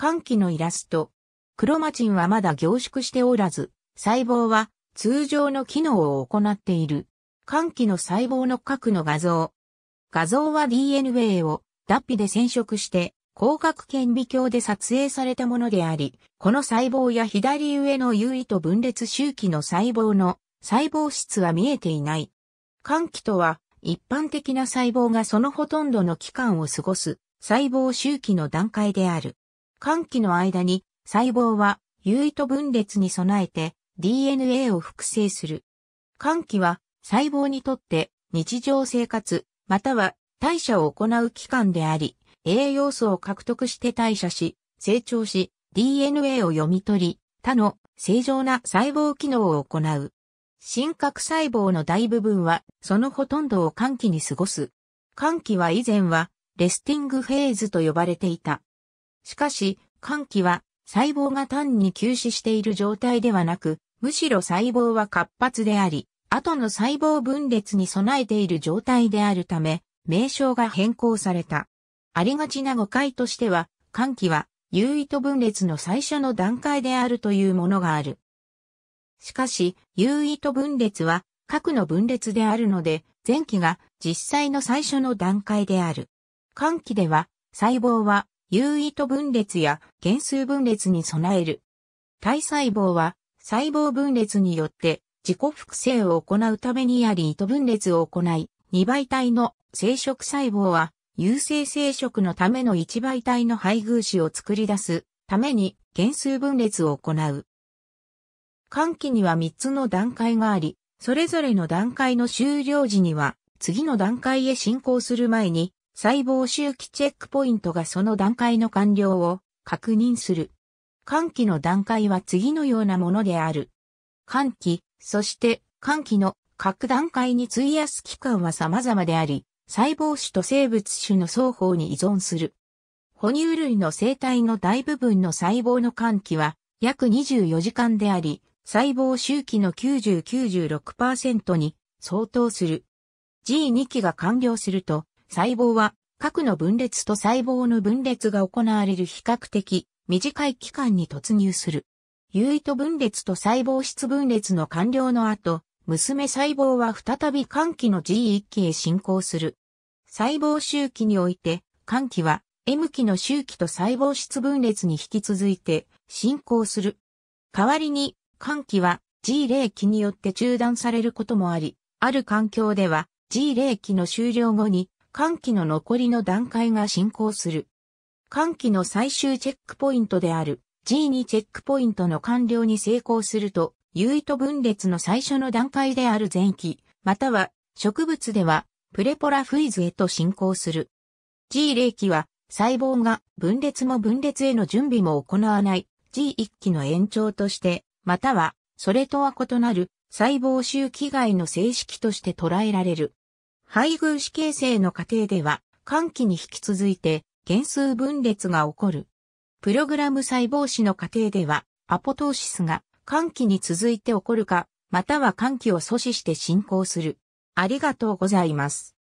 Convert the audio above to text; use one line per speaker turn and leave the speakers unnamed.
歓気のイラスト。クロマチンはまだ凝縮しておらず、細胞は通常の機能を行っている。歓気の細胞の核の画像。画像は DNA を脱皮で染色して広角顕微鏡で撮影されたものであり、この細胞や左上の優位と分裂周期の細胞の細胞質は見えていない。歓気とは一般的な細胞がそのほとんどの期間を過ごす細胞周期の段階である。間気の間に細胞は有意と分裂に備えて DNA を複製する。寒気は細胞にとって日常生活または代謝を行う期間であり、栄養素を獲得して代謝し、成長し、DNA を読み取り、他の正常な細胞機能を行う。真核細胞の大部分は、そのほとんどを寒気に過ごす。寒気は以前は、レスティングフェーズと呼ばれていた。しかし、換気は細胞が単に休止している状態ではなく、むしろ細胞は活発であり、後の細胞分裂に備えている状態であるため、名称が変更された。ありがちな誤解としては、換気は、有意と分裂の最初の段階であるというものがある。しかし、有意と分裂は、核の分裂であるので、前期が実際の最初の段階である。換気では、細胞は有意図分裂や減数分裂に備える。体細胞は細胞分裂によって自己複製を行うためにあり糸分裂を行い、2倍体の生殖細胞は有性生殖のための1倍体の配偶子を作り出すために減数分裂を行う。換気には3つの段階があり、それぞれの段階の終了時には次の段階へ進行する前に細胞周期チェックポイントがその段階の完了を確認する。換気の段階は次のようなものである。換気、そして換気の各段階に費やす期間は様々であり、細胞種と生物種の双方に依存する。哺乳類の生体の大部分の細胞の換気は約24時間であり、細胞周期の90-96%に相当する。G2 期が完了すると、細胞は核の分裂と細胞の分裂が行われる比較的短い期間に突入する。有と分裂と細胞質分裂の完了の後、娘細胞は再び寒気の G1 期へ進行する。細胞周期において、寒気は M 期の周期と細胞質分裂に引き続いて進行する。代わりに、寒気は G0 期によって中断されることもあり、ある環境では G0 期の終了後に寒気の残りの段階が進行する。寒気の最終チェックポイントである G2 チェックポイントの完了に成功すると、有意と分裂の最初の段階である前期、または植物ではプレポラフイズへと進行する。G0 期は細胞が分裂も分裂への準備も行わない G1 期の延長として、またはそれとは異なる細胞周期外の正式として捉えられる。配偶子形成の過程では、間期に引き続いて、減数分裂が起こる。プログラム細胞子の過程では、アポトーシスが間期に続いて起こるか、または間期を阻止して進行する。ありがとうございます。